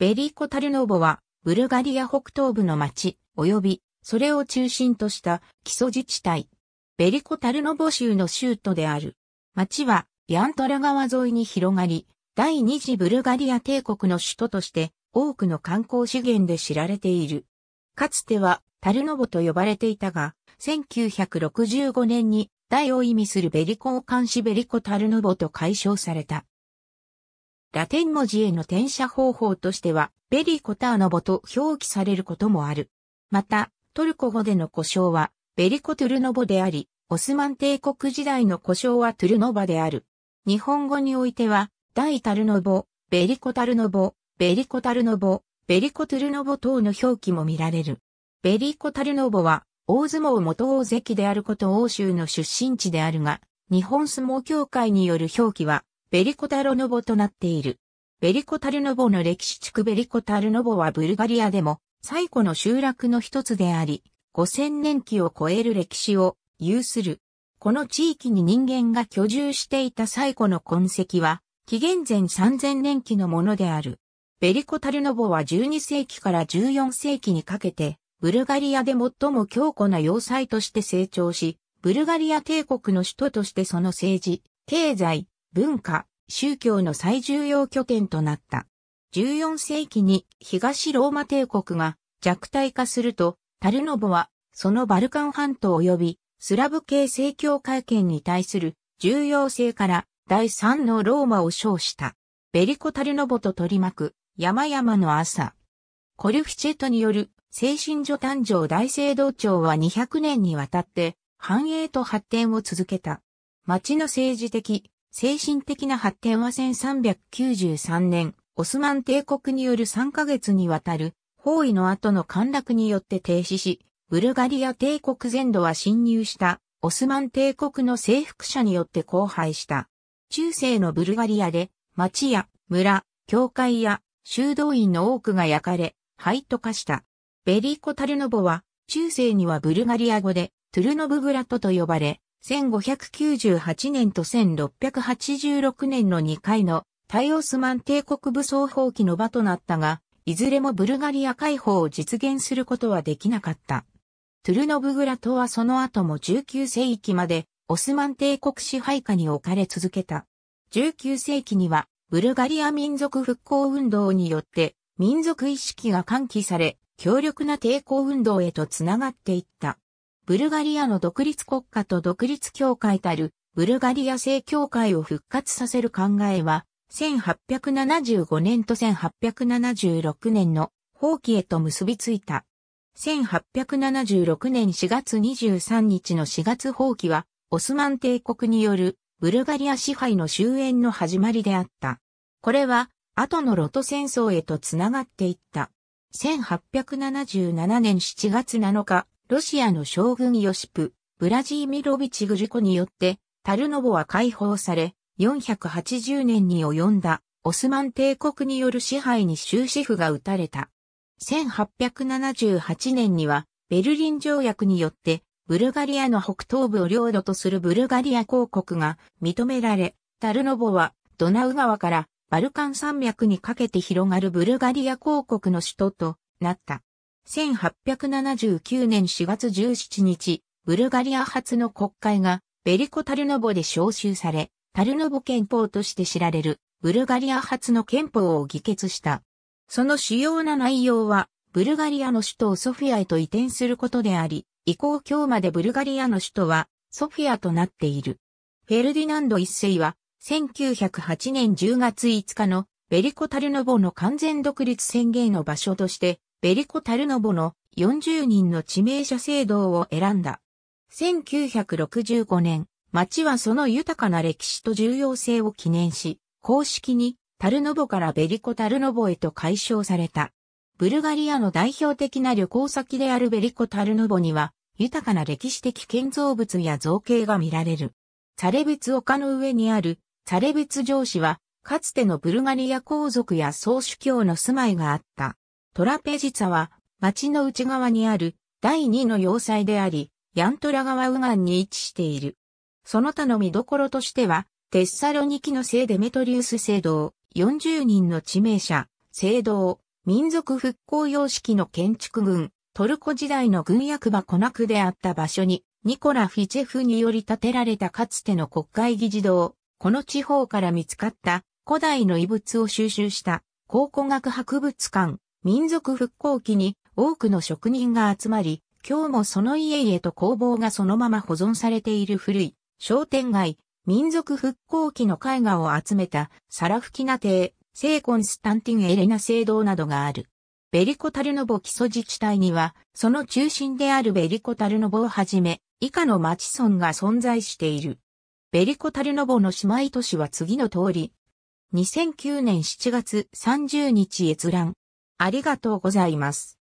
ベリコ・タルノボは、ブルガリア北東部の町、及び、それを中心とした基礎自治体。ベリコ・タルノボ州の州都である。町は、ヤントラ川沿いに広がり、第二次ブルガリア帝国の首都として、多くの観光資源で知られている。かつては、タルノボと呼ばれていたが、1965年に、大を意味するベリコを監視ベリコ・タルノボと解消された。ラテン文字への転写方法としては、ベリコターノボと表記されることもある。また、トルコ語での故障は、ベリコトゥルノボであり、オスマン帝国時代の故障はトゥルノバである。日本語においては、大タルノボ、ベリコタルノボ、ベリコタルノボ、ベリコトゥルノボ等の表記も見られる。ベリコタルノボは、大相撲元大関であること欧州の出身地であるが、日本相撲協会による表記は、ベリコタルノボとなっている。ベリコタルノボの歴史地区ベリコタルノボはブルガリアでも最古の集落の一つであり、5000年期を超える歴史を有する。この地域に人間が居住していた最古の痕跡は、紀元前3000年期のものである。ベリコタルノボは12世紀から14世紀にかけて、ブルガリアで最も強固な要塞として成長し、ブルガリア帝国の首都としてその政治、経済、文化、宗教の最重要拠点となった。14世紀に東ローマ帝国が弱体化すると、タルノボはそのバルカン半島及びスラブ系正教会見に対する重要性から第3のローマを称した。ベリコ・タルノボと取り巻く山々の朝。コルフィチェトによる精神所誕生大聖堂長は200年にわたって繁栄と発展を続けた。町の政治的、精神的な発展は1393年、オスマン帝国による3ヶ月にわたる包囲の後の陥落によって停止し、ブルガリア帝国全土は侵入したオスマン帝国の征服者によって荒廃した。中世のブルガリアで町や村、教会や修道院の多くが焼かれ、廃と化した。ベリコ・タルノボは中世にはブルガリア語でトゥルノブグラトと呼ばれ、1598年と1686年の2回の対オスマン帝国武装放棄の場となったが、いずれもブルガリア解放を実現することはできなかった。トゥルノブグラ島はその後も19世紀までオスマン帝国支配下に置かれ続けた。19世紀にはブルガリア民族復興運動によって民族意識が喚起され、強力な抵抗運動へとつながっていった。ブルガリアの独立国家と独立協会たる、ブルガリア正教会を復活させる考えは、1875年と1876年の放棄へと結びついた。1876年4月23日の4月放棄は、オスマン帝国によるブルガリア支配の終焉の始まりであった。これは、後のロト戦争へとつながっていった。1877年7月7日、ロシアの将軍ヨシプ、ブラジーミロビチ・グジコによって、タルノボは解放され、480年に及んだオスマン帝国による支配に終止符が打たれた。1878年には、ベルリン条約によって、ブルガリアの北東部を領土とするブルガリア公国が認められ、タルノボはドナウ川からバルカン山脈にかけて広がるブルガリア公国の首都となった。1879年4月17日、ブルガリア初の国会がベリコ・タルノボで召集され、タルノボ憲法として知られるブルガリア初の憲法を議決した。その主要な内容は、ブルガリアの首都をソフィアへと移転することであり、以降今日までブルガリアの首都はソフィアとなっている。フェルディナンド一世は、1908年10月5日のベリコ・タルノボの完全独立宣言の場所として、ベリコ・タルノボの40人の致命者制度を選んだ。1965年、町はその豊かな歴史と重要性を記念し、公式にタルノボからベリコ・タルノボへと改称された。ブルガリアの代表的な旅行先であるベリコ・タルノボには、豊かな歴史的建造物や造形が見られる。チャレベツ丘の上にあるチャレベツ城市は、かつてのブルガリア皇族や宗主教の住まいがあった。トラペジツァは、町の内側にある第2の要塞であり、ヤントラ川右岸に位置している。その他の見どころとしては、テッサロニキの聖デメトリウス聖堂、40人の地名者、聖堂、民族復興様式の建築群、トルコ時代の軍役場コナクであった場所に、ニコラ・フィチェフにより建てられたかつての国会議事堂、この地方から見つかった古代の遺物を収集した考古学博物館、民族復興期に多くの職人が集まり、今日もその家々と工房がそのまま保存されている古い商店街、民族復興期の絵画を集めたサラフキナ邸、聖コンスタンティン・エレナ聖堂などがある。ベリコタルノボ基礎自治体には、その中心であるベリコタルノボをはじめ、以下の町村が存在している。ベリコタルノボの姉妹都市は次の通り。2009年7月30日閲覧。ありがとうございます。